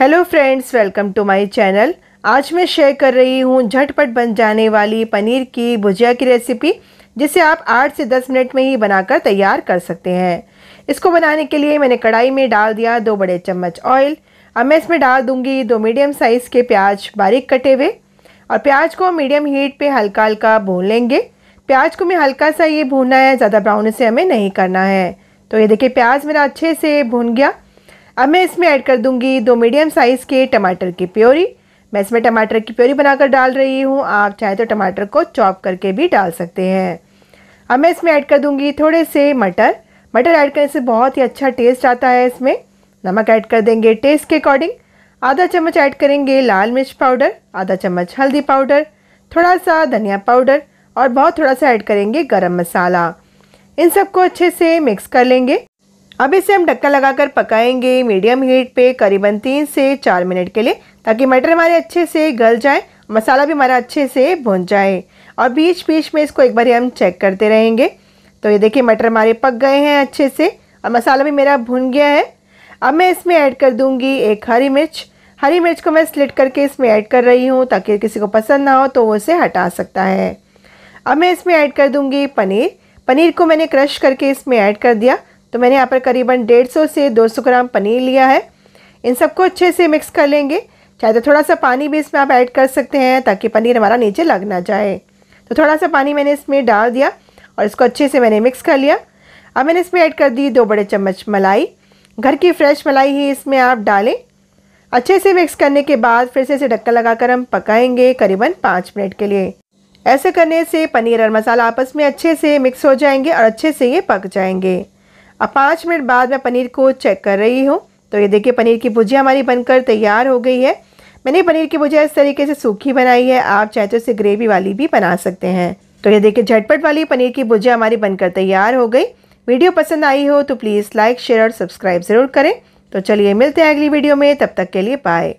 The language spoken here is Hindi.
hello friends welcome to my channel आज मैं शेयर कर रही हूँ झटपट बन जाने वाली पनीर की भुजिया की रेसिपी जिसे आप 8 से 10 मिनट में ही बनाकर तैयार कर सकते हैं इसको बनाने के लिए मैंने कढ़ाई में डाल दिया दो बड़े चम्मच ऑयल अब मैं इसमें डाल दूँगी दो मीडियम साइज़ के प्याज बारीक कटे हुए और प्याज को मीडियम हीट पर हल्का हल्का भून लेंगे प्याज को मैं हल्का सा ये भूनना है ज़्यादा ब्राउन से हमें नहीं करना है तो ये देखिए प्याज मेरा अच्छे से भून गया अब मैं इसमें ऐड कर दूंगी दो मीडियम साइज़ के टमाटर की प्योरी मैं इसमें टमाटर की प्योरी बनाकर डाल रही हूँ आप चाहे तो टमाटर को चॉप करके भी डाल सकते हैं अब मैं इसमें ऐड कर दूँगी थोड़े से मटर मटर ऐड करने से बहुत ही अच्छा टेस्ट आता है इसमें नमक ऐड कर देंगे टेस्ट के अकॉर्डिंग आधा चम्मच ऐड करेंगे लाल मिर्च पाउडर आधा चम्मच हल्दी पाउडर थोड़ा सा धनिया पाउडर और बहुत थोड़ा सा ऐड करेंगे गरम मसाला इन सबको अच्छे से मिक्स कर लेंगे अब इसे हम ढक्का लगाकर पकाएंगे मीडियम हीट पे करीबन तीन से चार मिनट के लिए ताकि मटर हमारे अच्छे से गल जाए मसाला भी हमारा अच्छे से भुन जाए और बीच बीच में इसको एक बार हम चेक करते रहेंगे तो ये देखिए मटर हमारे पक गए हैं अच्छे से और मसाला भी मेरा भुन गया है अब मैं इसमें ऐड कर दूंगी एक हरी मिर्च हरी मिर्च को मैं स्लिट करके इसमें ऐड कर रही हूँ ताकि किसी को पसंद ना हो तो वो उसे हटा सकता है अब मैं इसमें ऐड कर दूंगी पनीर पनीर को मैंने क्रश करके इसमें ऐड कर दिया तो मैंने यहाँ पर करीबन डेढ़ सौ से दो सौ ग्राम पनीर लिया है इन सबको अच्छे से मिक्स कर लेंगे चाहे तो थोड़ा सा पानी भी इसमें आप ऐड कर सकते हैं ताकि पनीर हमारा नीचे लग ना जाए तो थोड़ा सा पानी मैंने इसमें डाल दिया और इसको अच्छे से मैंने मिक्स कर लिया अब मैंने इसमें ऐड कर दी दो बड़े चम्मच मलाई घर की फ्रेश मलाई ही इसमें आप डालें अच्छे से मिक्स करने के बाद फिर से इसे ढक्कन लगाकर हम पकाएंगे करीबन पाँच मिनट के लिए ऐसे करने से पनीर और मसाला आपस में अच्छे से मिक्स हो जाएंगे और अच्छे से ये पक जाएंगे अब पाँच मिनट बाद मैं पनीर को चेक कर रही हूँ तो ये देखिए पनीर की भुजिया हमारी बनकर तैयार हो गई है मैंने पनीर की भुजिया इस तरीके से सूखी बनाई है आप चाहे तो इसे ग्रेवी वाली भी बना सकते हैं तो ये देखिए झटपट वाली पनीर की भुजिया हमारी बनकर तैयार हो गई वीडियो पसंद आई हो तो प्लीज़ लाइक शेयर और सब्सक्राइब ज़रूर करें तो चलिए मिलते हैं अगली वीडियो में तब तक के लिए बाय